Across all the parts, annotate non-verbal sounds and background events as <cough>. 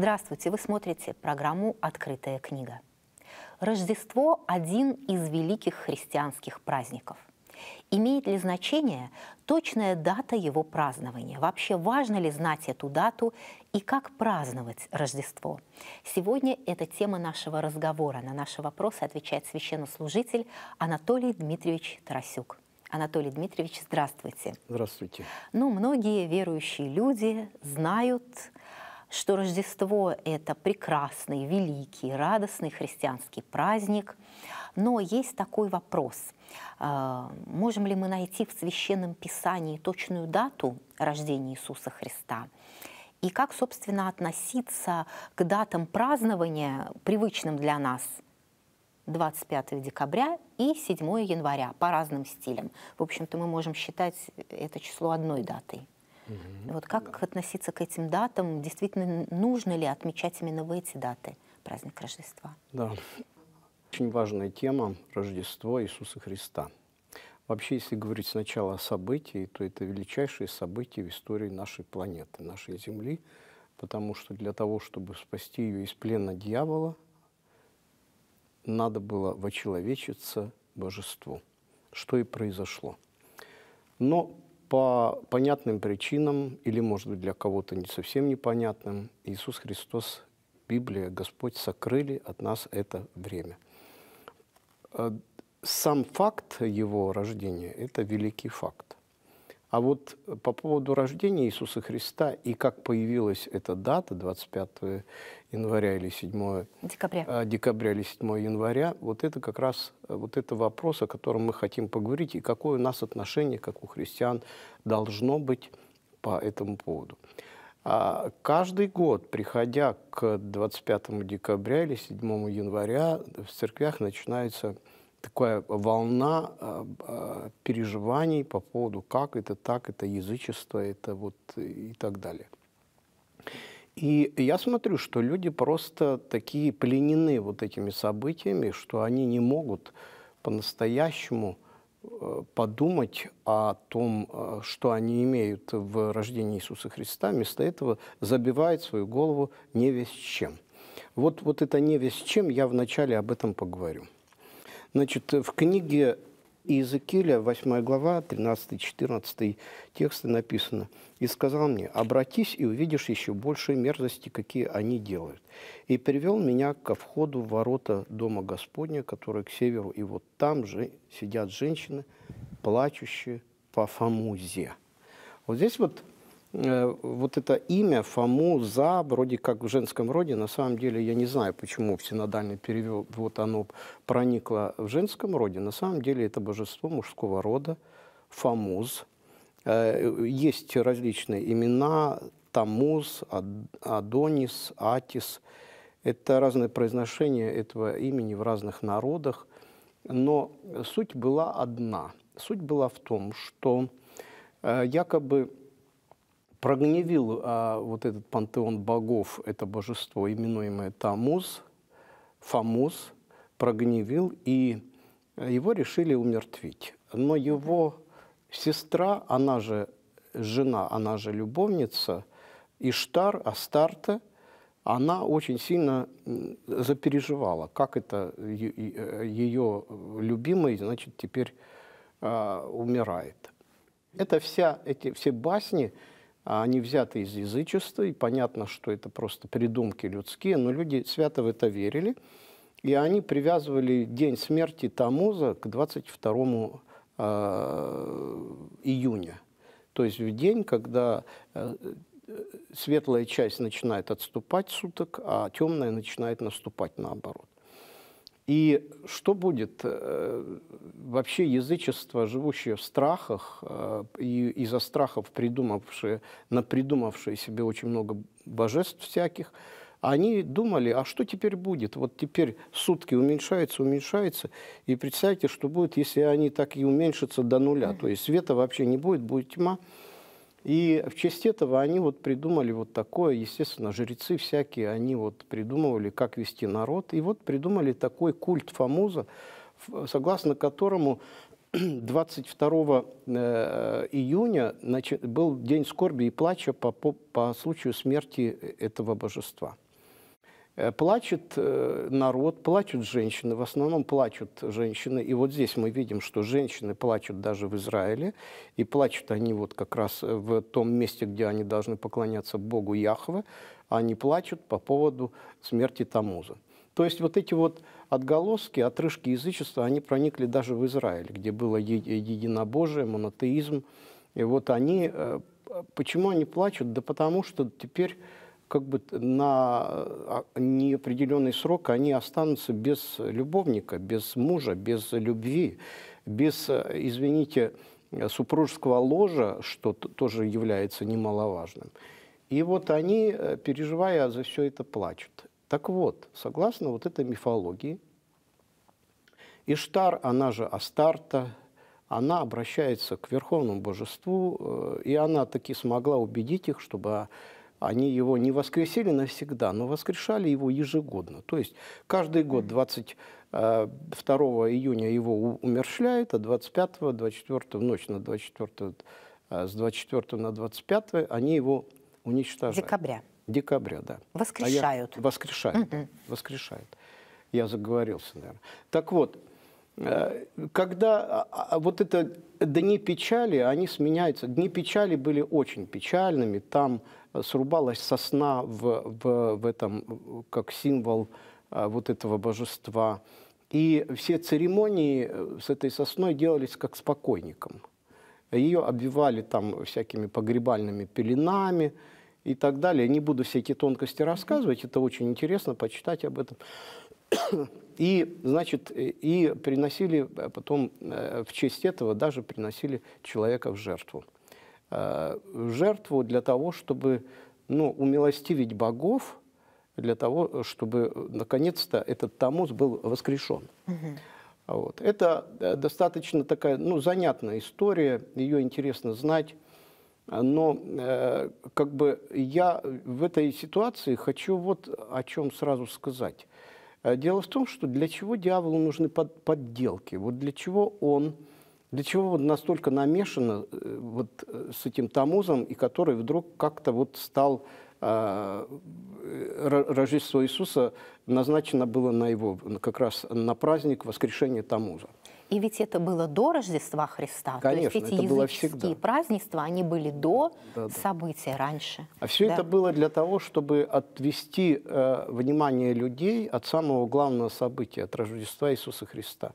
Здравствуйте! Вы смотрите программу «Открытая книга». Рождество – один из великих христианских праздников. Имеет ли значение точная дата его празднования? Вообще важно ли знать эту дату и как праздновать Рождество? Сегодня это тема нашего разговора. На наши вопросы отвечает священнослужитель Анатолий Дмитриевич Тарасюк. Анатолий Дмитриевич, здравствуйте. Здравствуйте. Ну, многие верующие люди знают что Рождество – это прекрасный, великий, радостный христианский праздник. Но есть такой вопрос. А, можем ли мы найти в Священном Писании точную дату рождения Иисуса Христа? И как, собственно, относиться к датам празднования, привычным для нас, 25 декабря и 7 января по разным стилям. В общем-то, мы можем считать это число одной датой. Угу. Вот как да. относиться к этим датам? Действительно, нужно ли отмечать именно в эти даты праздник Рождества? Да. Очень важная тема – Рождество Иисуса Христа. Вообще, если говорить сначала о событии, то это величайшее событие в истории нашей планеты, нашей Земли, потому что для того, чтобы спасти ее из плена дьявола, надо было вочеловечиться божеству, что и произошло. Но по понятным причинам, или, может быть, для кого-то не совсем непонятным, Иисус Христос, Библия, Господь сокрыли от нас это время. Э, сам факт его рождения – это великий факт. А вот э, по поводу рождения Иисуса Христа и как появилась эта дата, 25 января или 7 декабря, а, декабря или 7 января, вот это как раз э, вот это вопрос, о котором мы хотим поговорить, и какое у нас отношение, как у христиан, должно быть по этому поводу. А каждый год, приходя к 25 декабря или 7 января, в церквях начинается такая волна а, а, переживаний по поводу, как это так, это язычество, это вот и так далее. И я смотрю, что люди просто такие пленены вот этими событиями, что они не могут по-настоящему э, подумать о том, э, что они имеют в рождении Иисуса Христа, вместо этого забивает свою голову не весь чем. Вот, вот это не весь чем, я вначале об этом поговорю. Значит, в книге Иезекииля, 8 глава, 13-14 тексты написано. «И сказал мне, обратись и увидишь еще большие мерзости, какие они делают. И привел меня ко входу в ворота Дома Господня, которые к северу, и вот там же сидят женщины, плачущие по Фамузе». Вот здесь вот Э, вот это имя Фому, За, вроде как в женском роде, на самом деле я не знаю, почему в синодальный перевод вот оно проникло в женском роде. На самом деле это божество мужского рода, Фамуз. Э, есть различные имена, Тамуз, Адонис, Атис. Это разные произношения этого имени в разных народах. Но суть была одна. Суть была в том, что э, якобы прогневил а, вот этот пантеон богов, это божество, именуемое Тамуз, Фамуз, прогневил, и его решили умертвить. Но его сестра, она же жена, она же любовница, Иштар, Астарта, она очень сильно запереживала, как это ее любимый, значит, теперь э, умирает. Это вся, эти все басни, а они взяты из язычества, и понятно, что это просто придумки людские, но люди свято в это верили, и они привязывали день смерти Тамуза к 22 э, а, июня. То есть в день, когда э, светлая часть начинает отступать суток, а темная начинает наступать наоборот. И что будет? Э, вообще язычество, живущее в страхах, э, и из-за страхов придумавшее, напридумавшее себе очень много божеств всяких, они думали, а что теперь будет? Вот теперь сутки уменьшается, уменьшается, и представьте, что будет, если они так и уменьшатся до нуля. То есть света вообще не будет, будет тьма. И в честь этого они вот придумали вот такое, естественно, жрецы всякие, они вот придумывали, как вести народ, и вот придумали такой культ Фомуза, согласно которому 22 <clears throat> э, июня был день скорби и плача по, по, по случаю смерти э, этого божества. Э, плачет э, народ, плачут женщины, в основном плачут женщины. И вот здесь мы видим, что женщины плачут даже в Израиле. И плачут они вот как раз э, в том месте, где они должны поклоняться Богу Яхве. Они плачут по поводу смерти Тамуза. То есть вот эти вот отголоски, отрыжки язычества, они проникли даже в Израиль, где было единобожие, монотеизм. И вот они... Почему они плачут? Да потому что теперь как бы на а, а, неопределенный срок они останутся без любовника, без мужа, без любви, без, э, извините, э, супружеского ложа, что тоже является немаловажным. И вот они, э, переживая за все это, плачут. Так вот, согласно вот этой мифологии, Иштар, она же Астарта, она обращается к верховному божеству, и она таки смогла убедить их, чтобы они его не воскресили навсегда, но воскрешали его ежегодно. То есть каждый год 22 э, июня его умершляет, а 25, 24, ночь на 24, э, с 24 на 25 они его уничтожают. Декабря. Декабря, да. Воскрешают. А я... Воскрешают. Воскрешают. Я заговорился, наверное. Так вот, Э, когда а, а, а, вот это дни печали, они сменяются. Дни печали были очень печальными, там э, срубалась сосна в, в, в этом, как символ э, вот этого божества. И все церемонии с этой сосной делались как с покойником. Ее обвивали там всякими погребальными пеленами и так далее. Не буду все эти тонкости рассказывать, это очень интересно, почитать об этом. <coughs> И, значит, э, и приносили э, потом э, в честь этого даже приносили человека в жертву. В жертву для того, чтобы ну, умилостивить богов, для того, чтобы наконец-то этот Тамус был воскрешен. Угу. Вот. Это достаточно такая ну, занятная история, ее интересно знать. Но э, как бы я в этой ситуации хочу вот о чем сразу сказать – Э, дело в том, что для чего дьяволу нужны под, подделки? Вот для чего он, для чего он настолько намешан э, вот э, с этим Тамузом, и который вдруг как-то вот стал Рождество Иисуса назначено было на его, как раз на праздник воскрешения Тамуза. И ведь это было до Рождества Христа. Конечно, То есть эти это было всегда. празднества, они были до да, да. события раньше. А все да. это было для того, чтобы отвести э, внимание людей от самого главного события, от Рождества Иисуса Христа.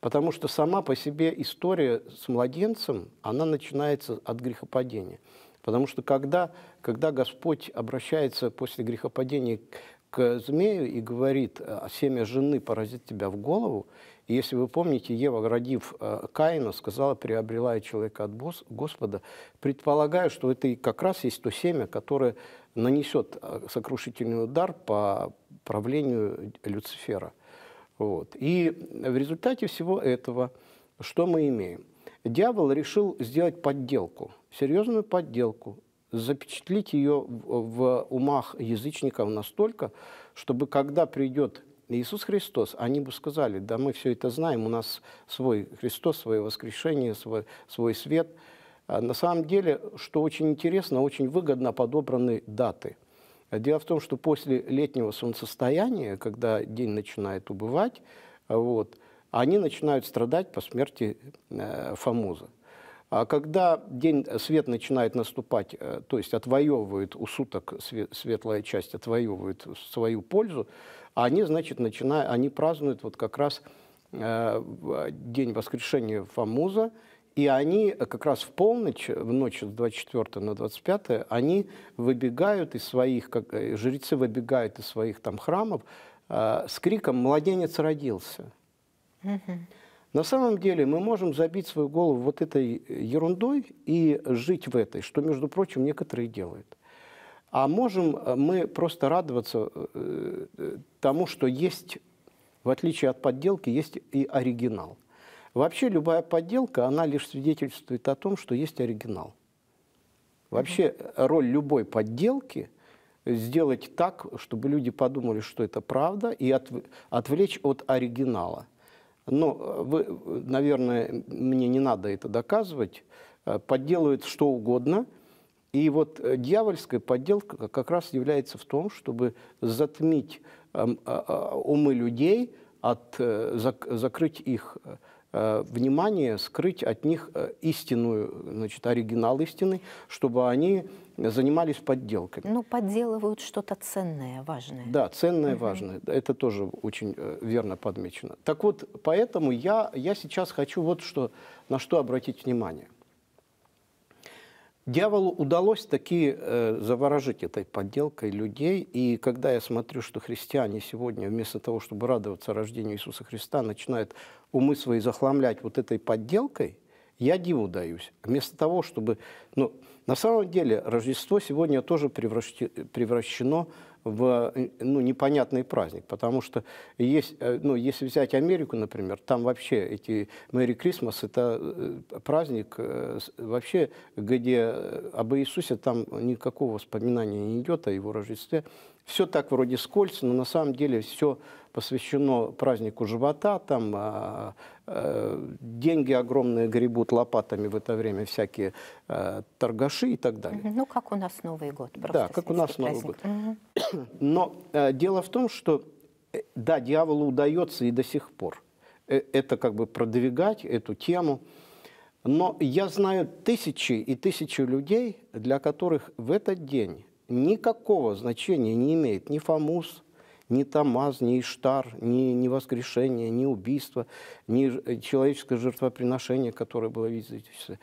Потому что сама по себе история с младенцем, она начинается от грехопадения. Потому что когда, когда Господь обращается после грехопадения к к змею и говорит, «Э, семя жены поразит тебя в голову. И если вы помните, Ева, родив э, Каина, сказала, приобрела я человека от Господа, Предполагаю, что это и как раз есть то семя, которое нанесет э, сокрушительный удар по правлению Люцифера. Вот. И в результате всего этого что мы имеем? Дьявол решил сделать подделку, серьезную подделку, запечатлить ее в умах язычников настолько, чтобы когда придет Иисус Христос, они бы сказали, да мы все это знаем, у нас свой Христос, свое воскрешение, свой, свой свет. А на самом деле, что очень интересно, очень выгодно подобраны даты. Дело в том, что после летнего солнцестояния, когда день начинает убывать, вот, они начинают страдать по смерти э, Фомоза. А когда день, э, свет начинает наступать, э, то есть отвоевывает у суток свет, светлая часть, отвоевывает свою пользу, а они, значит, начинают, они празднуют вот как раз э, день воскрешения Фамуза, и они как раз в полночь, в ночь с 24 на 25, они выбегают из своих, как, жрецы выбегают из своих там храмов э, с криком «Младенец родился». Mm-hmm. На самом деле мы можем забить свою голову вот этой ерундой и жить в этой, что, между прочим, некоторые делают. А можем э, мы просто радоваться э, э, тому, что есть, в отличие от подделки, есть и оригинал. Вообще любая подделка, она лишь свидетельствует о том, что есть оригинал. Вообще роль любой подделки сделать так, чтобы люди подумали, что это правда, и отвлечь от оригинала – но э, вы, наверное, мне не надо это доказывать, э, подделывают что угодно. И вот э, дьявольская подделка как раз является в том, чтобы затмить эм, а, а, умы людей, от, зак, закрыть их Э, внимание, скрыть от них э, истинную, значит, оригинал истины, чтобы они занимались подделками. Ну, подделывают что-то ценное, важное. Да, ценное, угу. важное. Это тоже очень э, верно подмечено. Так вот, поэтому я, я сейчас хочу вот что, на что обратить внимание. Дьяволу удалось таки э, заворожить этой подделкой людей, и когда я смотрю, что христиане сегодня вместо того, чтобы радоваться рождению Иисуса Христа, начинают умы свои захламлять вот этой подделкой, я диву даюсь. Вместо того, чтобы... Ну, на самом деле Рождество сегодня тоже превращено в э, ну, непонятный праздник. Потому что есть, э, ну, если взять Америку, например, там вообще эти Мэри Крисмас это э, праздник вообще, где об Иисусе там никакого вспоминания не идет, о его Рождестве. Все так вроде скользко, но на самом деле все посвящено празднику живота. Там э, э, деньги огромные гребут лопатами в это время всякие э, торгаши и так далее. Ну, как у нас Новый год. да, как у нас праздник. Новый год. <clears throat> Но э, дело в том, что, э, да, дьяволу удается и до сих пор э, это как бы продвигать, эту тему. Но я знаю тысячи и тысячи людей, для которых в этот день никакого значения не имеет ни Фомус, ни Тамаз, ни Иштар, ни, ни воскрешение, ни убийство, ни э, человеческое жертвоприношение, которое было визитическое.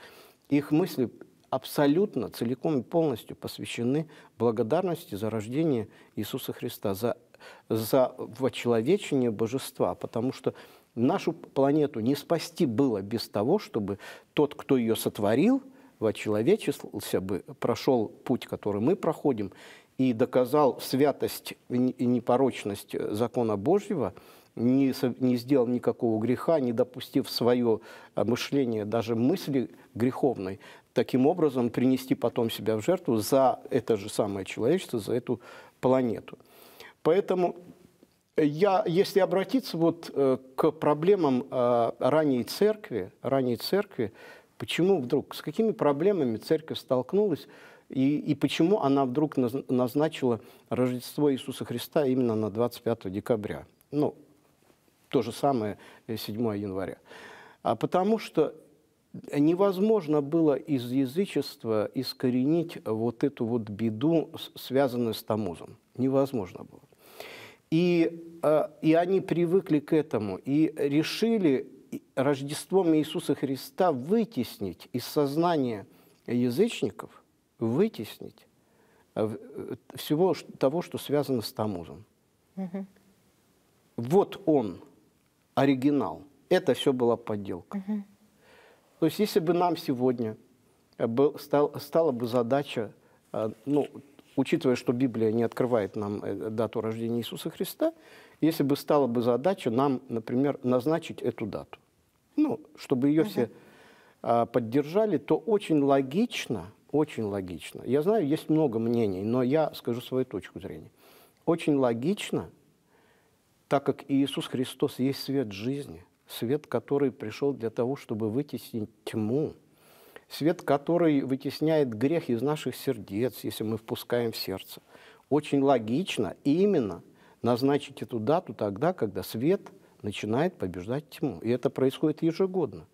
Их мысли абсолютно, целиком и полностью посвящены благодарности за рождение Иисуса Христа, за, за вочеловечение божества, потому что нашу планету не спасти было без того, чтобы тот, кто ее сотворил – человечился бы, прошел путь, который мы проходим, и доказал святость и непорочность закона Божьего, не, не сделал никакого греха, не допустив свое а, мышление, даже мысли греховной, таким образом принести потом себя в жертву за это же самое человечество, за эту планету. Поэтому я, если обратиться вот э, к проблемам э, ранней церкви, ранней церкви, Почему вдруг? С какими проблемами церковь столкнулась? И, и почему она вдруг назначила Рождество Иисуса Христа именно на 25 декабря? Ну, то же самое 7 э, января. А потому что невозможно было из язычества искоренить вот эту вот беду, связанную с Тамузом. Невозможно было. И, э, и они привыкли к этому и решили Рождеством Иисуса Христа вытеснить из сознания язычников, вытеснить э, э, всего того, что связано с Тамузом. Угу. Вот он, оригинал. Это все была подделка. Угу. То есть если бы нам сегодня э, был, стал, стала бы задача, ну, учитывая, что Библия не открывает нам дату рождения Иисуса Христа, если бы стала бы задача нам, например, назначить эту дату, ну, чтобы ее угу. все а, поддержали, то очень логично, очень логично, я знаю, есть много мнений, но я скажу свою точку зрения, очень логично, так как Иисус Христос есть свет жизни, свет, который пришел для того, чтобы вытеснить тьму, свет, который вытесняет грех из наших сердец, если мы впускаем в сердце. Очень логично именно назначить эту дату тогда, когда свет – начинает побеждать тьму. И это происходит ежегодно.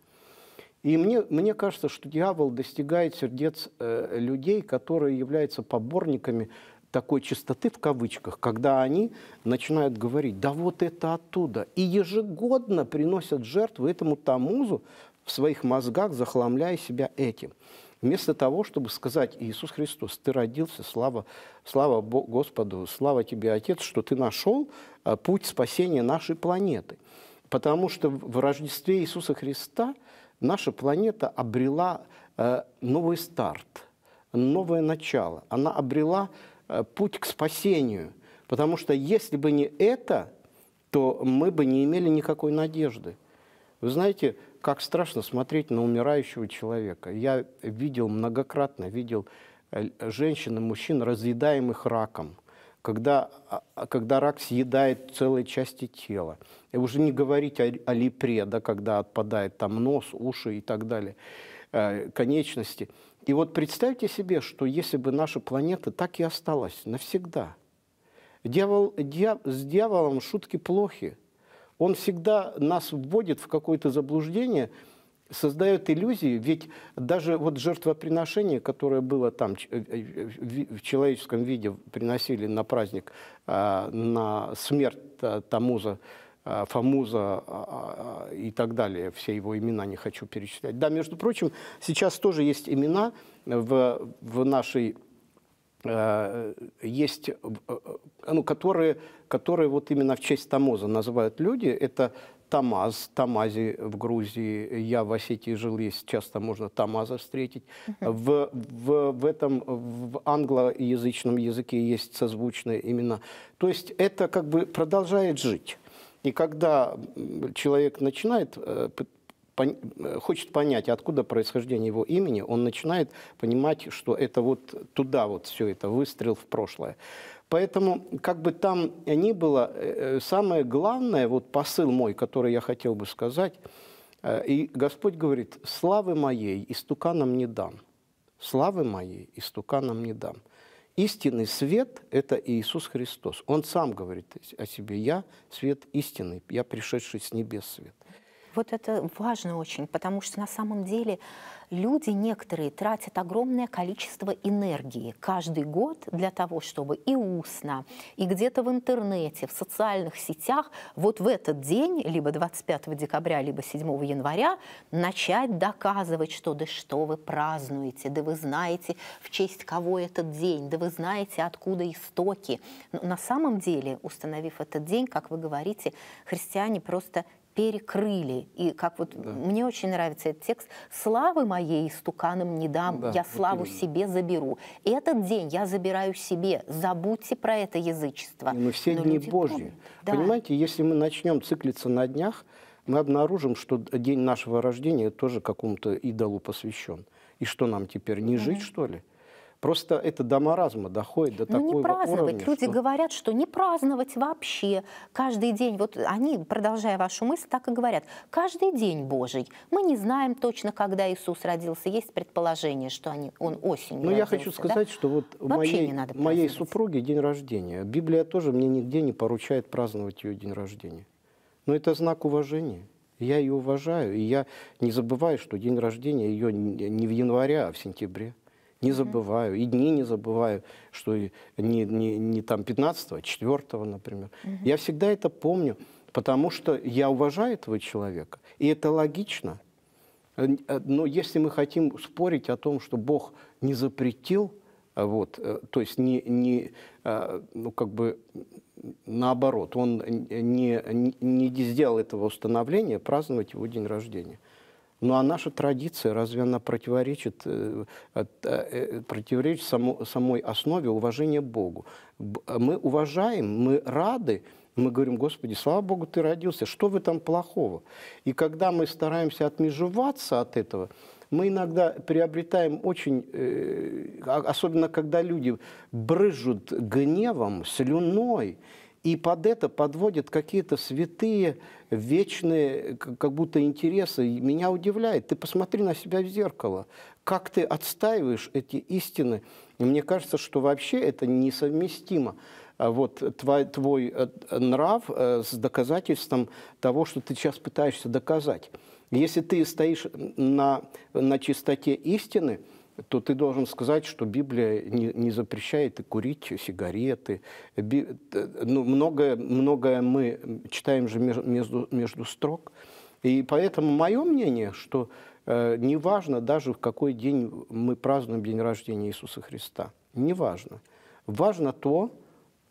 И мне, мне кажется, что дьявол достигает сердец э, людей, которые являются поборниками такой чистоты в кавычках, когда они начинают говорить, да вот это оттуда. И ежегодно приносят жертвы этому тамузу в своих мозгах, захламляя себя этим. Вместо того, чтобы сказать, Иисус Христос, ты родился, слава, слава Господу, слава тебе, Отец, что ты нашел э, путь спасения нашей планеты. Потому что в Рождестве Иисуса Христа наша планета обрела э, новый старт, новое начало. Она обрела э, путь к спасению. Потому что если бы не это, то мы бы не имели никакой надежды. Вы знаете, как страшно смотреть на умирающего человека. Я видел многократно, видел э, женщин и мужчин, разъедаемых раком, когда, а, а, когда рак съедает целые части тела. И уже не говорить о, о липре, да, когда отпадает там нос, уши и так далее, э, конечности. И вот представьте себе, что если бы наша планета так и осталась навсегда. Дьявол, дьяв, с дьяволом шутки плохи он всегда нас вводит в какое-то заблуждение, создает иллюзии, ведь даже вот жертвоприношение, которое было там э, э, в человеческом виде, приносили на праздник, а, на смерть э, Тамуза, Фамуза а, а, и так далее, все его имена не хочу перечислять. Да, между прочим, сейчас тоже есть имена в, в нашей, есть, ну, которые которые вот именно в честь Тамоза называют люди, это Тамаз, Тамази в Грузии. Я в Осетии жил, и часто можно Тамаза встретить. В, в, в этом, в англоязычном языке есть созвучные имена. То есть это как бы продолжает жить. И когда человек начинает э, э, хочет понять, откуда происхождение его имени, он начинает понимать, что это вот туда вот все это, выстрел в прошлое. Поэтому, как бы там ни было, э, э, самое главное, вот посыл мой, который я хотел бы сказать, э, и Господь говорит, славы моей истуканам не дам. Славы моей истуканам не дам. Истинный свет – это Иисус Христос. Он сам говорит о себе, я свет истинный, я пришедший с небес свет. Вот это важно очень, потому что на самом деле люди некоторые тратят огромное количество энергии каждый год для того, чтобы и устно, и где-то в интернете, в социальных сетях вот в этот день, либо 25 декабря, либо 7 января, начать доказывать, что да что вы празднуете, да вы знаете, в честь кого этот день, да вы знаете, откуда истоки. Но на самом деле, установив этот день, как вы говорите, христиане просто перекрыли. И как вот да. мне очень нравится этот текст «Славы моей стуканом не дам, да, я славу вот себе заберу». и Этот день я забираю себе, забудьте про это язычество. мы все Но дни Божьи. Да. Понимаете, если мы начнем циклиться на днях, мы обнаружим, что день нашего рождения тоже какому-то идолу посвящен. И что нам теперь, не угу. жить, что ли? Просто это до маразма доходит до ну, такого не праздновать. Уровня, Люди что... говорят, что не праздновать вообще. Каждый день, вот они, продолжая вашу мысль, так и говорят. Каждый день Божий. Мы не знаем точно, когда Иисус родился. Есть предположение, что они, он осенью Но родился, я хочу сказать, да? что вот вообще моей, не надо моей супруге день рождения. Библия тоже мне нигде не поручает праздновать ее день рождения. Но это знак уважения. Я ее уважаю, и я не забываю, что день рождения ее не в январе, а в сентябре. Не забываю, и дни не забываю, что не, не, не там 15-го, 4-го, а например. Угу. Я всегда это помню, потому что я уважаю этого человека, и это логично. Э, э, но если мы хотим спорить о том, что Бог не запретил, э, вот, то есть не, не, ну, как бы наоборот, он не, не сделал этого установления праздновать его день рождения – ну а наша традиция, разве она противоречит, э, э, э, противоречит само, самой основе уважения Богу? Мы уважаем, мы рады, мы говорим, Господи, слава Богу, Ты родился, что в этом плохого? И когда мы стараемся отмежеваться от этого, мы иногда приобретаем очень, а, особенно когда люди брыжут гневом, слюной, и под это подводят какие-то святые, вечные, как будто интересы. меня удивляет. Ты посмотри на себя в зеркало. Как ты отстаиваешь эти истины? И мне кажется, что вообще это несовместимо. А вот твой, твой э, нрав э, с доказательством того, что ты сейчас пытаешься доказать. Если ты стоишь на, на чистоте истины, то ты должен сказать, что Библия не, не запрещает и курить сигареты. Би, ну, многое, многое мы читаем же между, между строк. И поэтому мое мнение, что э, неважно даже в какой день мы празднуем день рождения Иисуса Христа, неважно. Важно то,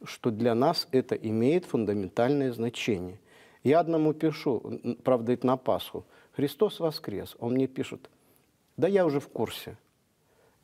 что для нас это имеет фундаментальное значение. Я одному пишу, правда, это на Пасху, «Христос воскрес». Он мне пишет, да я уже в курсе –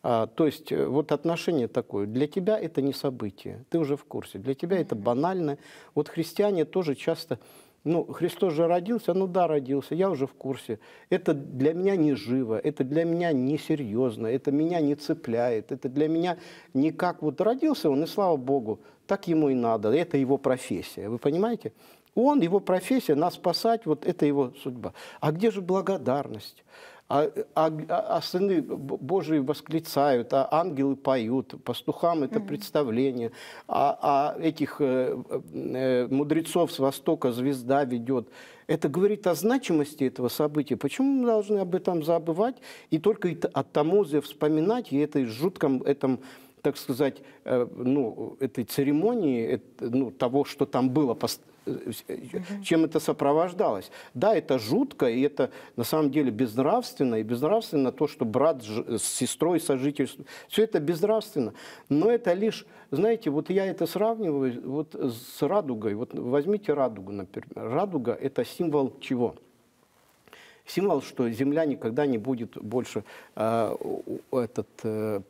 а, то есть э, вот отношение такое. Для тебя это не событие, ты уже в курсе. Для тебя это банально. Вот христиане тоже часто... Ну, Христос же родился, ну да, родился, я уже в курсе. Это для меня не живо, это для меня не серьезно, это меня не цепляет, это для меня не как вот родился он, и слава Богу, так ему и надо, это его профессия, вы понимаете? Он, его профессия, нас спасать, вот это его судьба. А где же благодарность? А, а, а, а сыны Божии восклицают, а ангелы поют, пастухам это представление, а, а этих э, э, мудрецов с востока звезда ведет. Это говорит о значимости этого события. Почему мы должны об этом забывать и только от Тамузы вспоминать и этой жутком этом так сказать, э, ну, этой церемонии, ну, того, что там было, Э, чем это сопровождалось. Да, это жутко, и это на самом деле безнравственно, и безнравственно то, что брат с э, сестрой сожительствует. Все это безнравственно, но это лишь, знаете, вот я это сравниваю вот с радугой. Вот возьмите радугу, например. Радуга – это символ чего? Символ, что Земля никогда не будет больше э, этот, э,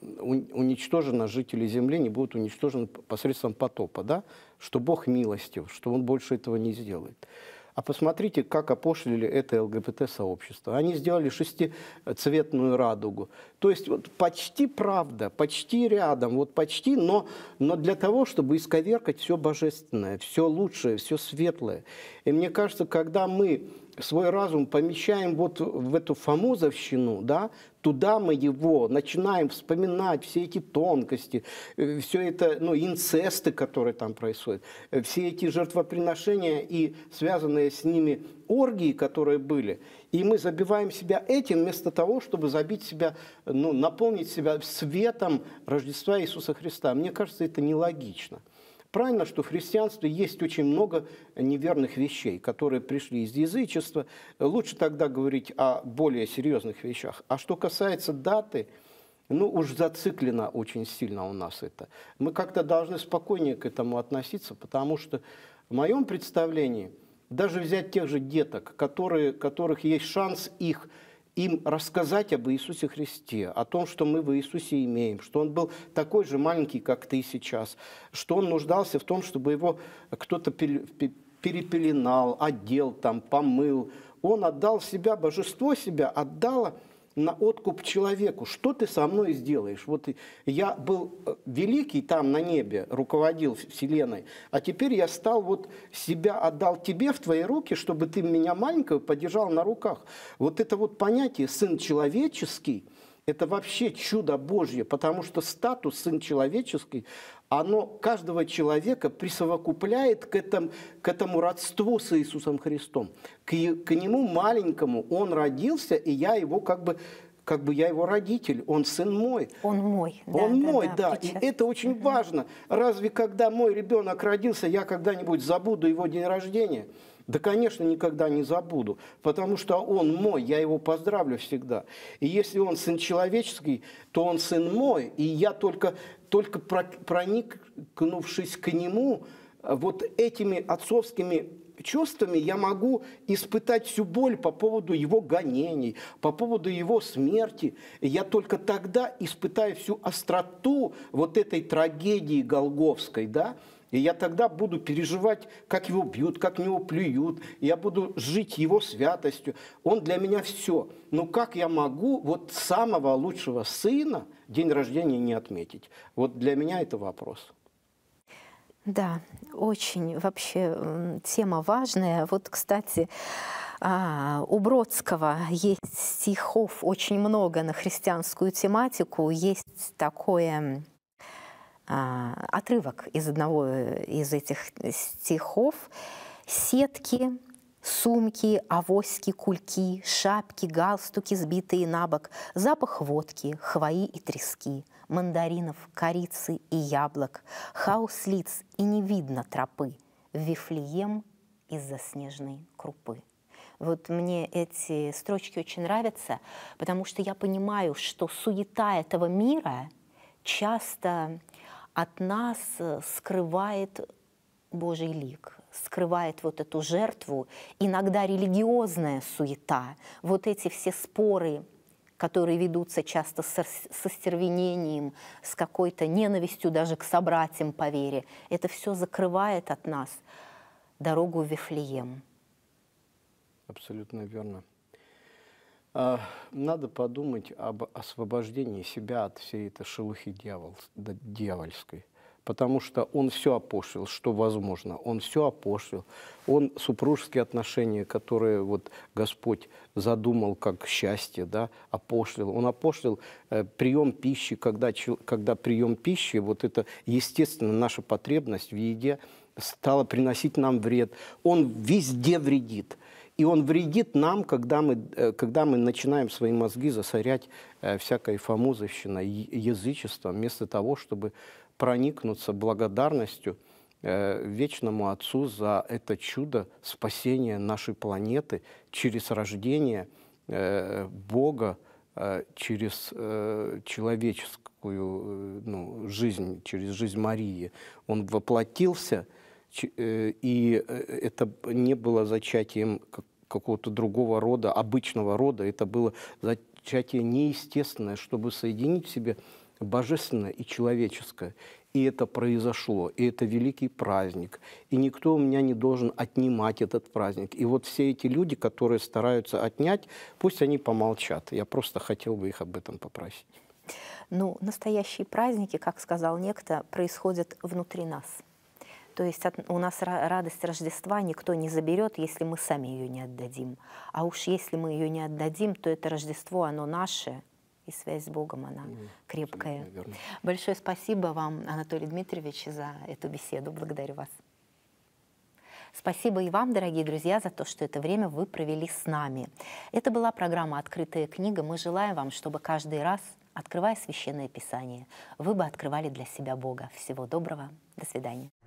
уничтожено жители земли, не будут уничтожены посредством потопа, да? что Бог милостив, что Он больше этого не сделает. А посмотрите, как опошлили это ЛГБТ-сообщество. Они сделали шестицветную радугу. То есть вот почти правда, почти рядом, вот почти, но, но для того, чтобы исковеркать все божественное, все лучшее, все светлое. И мне кажется, когда мы свой разум помещаем вот в эту фамузовщину, да, туда мы его начинаем вспоминать, все эти тонкости, э, все это, ну, инцесты, которые там происходят, э, все эти жертвоприношения и связанные с ними оргии, которые были. И мы забиваем себя этим вместо того, чтобы забить себя, ну, наполнить себя светом Рождества Иисуса Христа. Мне кажется, это нелогично. Правильно, что в христианстве есть очень много неверных вещей, которые пришли из язычества. Лучше тогда говорить о более серьезных вещах. А что касается даты, ну уж зациклено очень сильно у нас это. Мы как-то должны спокойнее к этому относиться, потому что в моем представлении даже взять тех же деток, которые, которых есть шанс их им рассказать об Иисусе Христе, о том, что мы в Иисусе имеем, что Он был такой же маленький, как ты сейчас, что Он нуждался в том, чтобы его кто-то перепеленал, одел, там, помыл. Он отдал себя, божество себя отдало – на откуп человеку. Что ты со мной сделаешь? Вот я был э, великий там на небе, руководил вселенной, а теперь я стал вот себя отдал тебе в твои руки, чтобы ты меня маленького поддержал на руках. Вот это вот понятие «сын человеческий» – это вообще чудо Божье, потому что статус «сын человеческий», оно каждого человека присовокупляет к этому, к этому родству с Иисусом Христом. К, к нему маленькому он родился, и я его как бы как бы я его родитель, он сын мой. Он мой. Да, он да, мой, да. да. И это очень угу. важно. Разве когда мой ребенок родился, я когда-нибудь забуду его день рождения? Да, конечно, никогда не забуду, потому что он мой, я его поздравлю всегда. И если он сын человеческий, то он сын мой, и я только, только проникнувшись к нему, э, вот этими отцовскими чувствами я могу испытать всю боль по поводу его гонений, по поводу его смерти. Я только тогда испытаю всю остроту вот этой трагедии Голговской, да, и я тогда буду переживать, как его бьют, как него плюют. Я буду жить его святостью. Он для меня все. Но как я могу вот самого лучшего сына день рождения не отметить? Вот для меня это вопрос. Да, очень вообще тема важная. Вот, кстати, а, у Бродского есть стихов очень много на христианскую тематику. Есть такое а, отрывок из одного э, из этих стихов. «Сетки, сумки, авоськи, кульки, шапки, галстуки, сбитые на бок, запах водки, хвои и трески, мандаринов, корицы и яблок, хаос лиц и не видно тропы, вифлеем из-за снежной крупы». Вот мне эти строчки очень нравятся, потому что я понимаю, что суета этого мира часто от нас э, скрывает Божий лик, скрывает вот эту жертву, иногда религиозная суета, вот эти все споры, которые ведутся часто со стервенением, с какой-то ненавистью даже к собратьям по вере, это все закрывает от нас дорогу в Вифлеем. Абсолютно верно. А, надо подумать об освобождении себя от всей этой шелухи дьявол, дьявольской. Потому что он все опошлил, что возможно. Он все опошлил. Он супружеские отношения, которые вот Господь задумал как счастье, да, опошлил. Он опошлил э, прием пищи, когда, когда прием пищи, вот это, естественно, наша потребность в еде стала приносить нам вред. Он везде вредит – и он вредит нам, когда мы, э, когда мы начинаем свои мозги засорять э, всякой фамузовщиной, язычеством, вместо того, чтобы проникнуться благодарностью э, вечному Отцу за это чудо спасения нашей планеты через рождение Бога, через человеческую ну, жизнь, через жизнь Марии. Он воплотился – Э, и э, это не было зачатием какого-то другого рода, обычного рода, это было зачатие неестественное, чтобы соединить в себе божественное и человеческое. И это произошло, и это великий праздник. И никто у меня не должен отнимать этот праздник. И вот все эти люди, которые стараются отнять, пусть они помолчат. Я просто хотел бы их об этом попросить. Ну, настоящие праздники, как сказал некто, происходят внутри нас – то есть от, у нас радость Рождества никто не заберет, если мы сами ее не отдадим. А уж если мы ее не отдадим, то это Рождество, оно наше, и связь с Богом, она mm, крепкая. Большое спасибо вам, Анатолий Дмитриевич, за эту беседу. Благодарю вас. Спасибо и вам, дорогие друзья, за то, что это время вы провели с нами. Это была программа «Открытая книга». Мы желаем вам, чтобы каждый раз, открывая Священное Писание, вы бы открывали для себя Бога. Всего доброго. До свидания.